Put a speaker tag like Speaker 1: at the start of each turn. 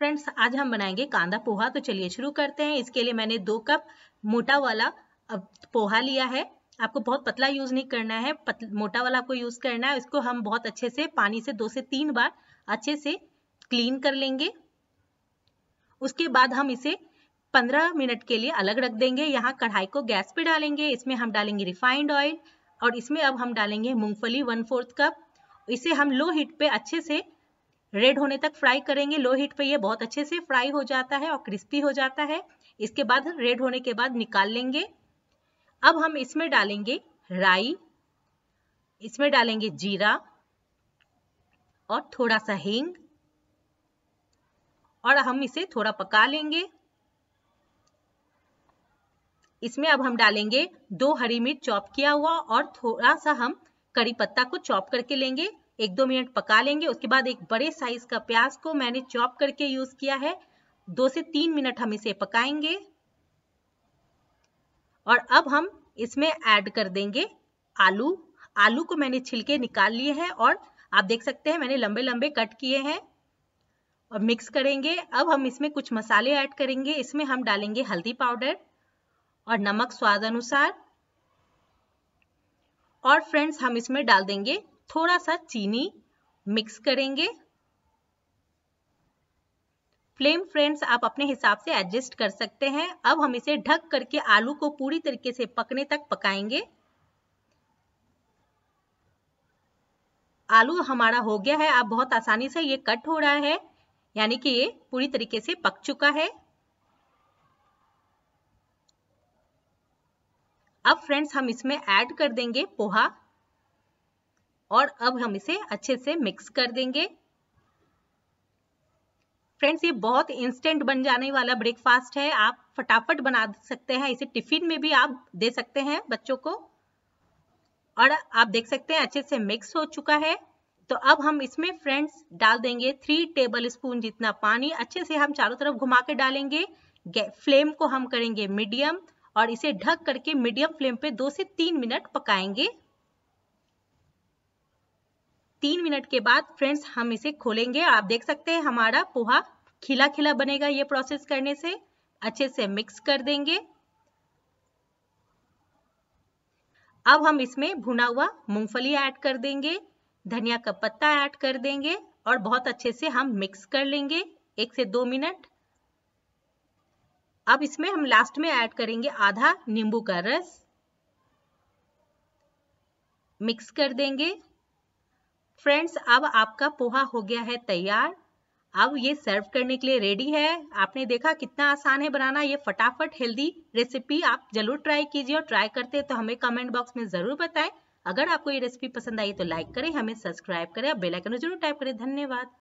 Speaker 1: friends आज हम बनाएंगे कांदा पोहा तो चलिए शुरू करते हैं इसके लिए मैंने दो कप मोटा वाला पोहा लिया है आपको बहुत पतला यूज नहीं करना है पत, मोटा वाला आपको यूज करना है इसको हम बहुत अच्छे से पानी से दो से तीन बार अच्छे से क्लीन कर लेंगे उसके बाद हम इसे 15 मिनट के लिए अलग रख देंगे यहाँ कढ़ाई को गैस पे डालेंगे इसमें हम डालेंगे रिफाइंड ऑयल और इसमें अब हम डालेंगे मूंगफली वन फोर्थ कप इसे हम लो हीट पे अच्छे से रेड होने तक फ्राई करेंगे लो हीट पे ये बहुत अच्छे से फ्राई हो जाता है और क्रिस्पी हो जाता है इसके बाद रेड होने के बाद निकाल लेंगे अब हम इसमें डालेंगे राई इसमें डालेंगे जीरा और थोड़ा सा हींग और हम इसे थोड़ा पका लेंगे इसमें अब हम डालेंगे दो हरी मिर्च चॉप किया हुआ और थोड़ा सा हम करी पत्ता को चॉप करके लेंगे एक दो मिनट पका लेंगे उसके बाद एक बड़े साइज का प्याज को मैंने चॉप करके यूज किया है दो से तीन मिनट हम इसे पकाएंगे और अब हम इसमें ऐड कर देंगे आलू आलू को मैंने छिलके निकाल लिए हैं और आप देख सकते हैं मैंने लंबे लंबे कट किए हैं और मिक्स करेंगे अब हम इसमें कुछ मसाले ऐड करेंगे इसमें हम डालेंगे हल्दी पाउडर और नमक स्वाद अनुसार और फ्रेंड्स हम इसमें डाल देंगे थोड़ा सा चीनी मिक्स करेंगे फ्लेम फ्रेंड्स आप अपने हिसाब से एडजस्ट कर सकते हैं अब हम इसे ढक करके आलू को पूरी तरीके से पकने तक पकाएंगे आलू हमारा हो गया है आप बहुत आसानी से ये कट हो रहा है यानी कि ये पूरी तरीके से पक चुका है अब फ्रेंड्स हम इसमें ऐड कर देंगे पोहा और अब हम इसे अच्छे से मिक्स कर देंगे फ्रेंड्स ये बहुत इंस्टेंट बन जाने वाला ब्रेकफास्ट है आप फटाफट बना सकते हैं इसे टिफिन में भी आप दे सकते हैं बच्चों को और आप देख सकते हैं अच्छे से मिक्स हो चुका है तो अब हम इसमें फ्रेंड्स डाल देंगे थ्री टेबल स्पून जितना पानी अच्छे से हम चारों तरफ घुमा के डालेंगे फ्लेम को हम करेंगे मीडियम और इसे ढक करके मीडियम फ्लेम पे दो से तीन मिनट पकाएंगे तीन मिनट के बाद फ्रेंड्स हम इसे खोलेंगे आप देख सकते हैं हमारा पोहा खिला खिला बनेगा ये प्रोसेस करने से अच्छे से मिक्स कर देंगे अब हम इसमें भुना हुआ मूंगफली ऐड कर देंगे धनिया का पत्ता ऐड कर देंगे और बहुत अच्छे से हम मिक्स कर लेंगे एक से दो मिनट अब इसमें हम लास्ट में ऐड करेंगे आधा नींबू का रस मिक्स कर देंगे फ्रेंड्स अब आपका पोहा हो गया है तैयार अब ये सर्व करने के लिए रेडी है आपने देखा कितना आसान है बनाना ये फटाफट हेल्दी रेसिपी आप जरूर ट्राई कीजिए और ट्राई करते हैं तो हमें कमेंट बॉक्स में जरूर बताएं अगर आपको ये रेसिपी पसंद आई तो लाइक करें हमें सब्सक्राइब करें और बेलाइकन जरूर टाइप करें धन्यवाद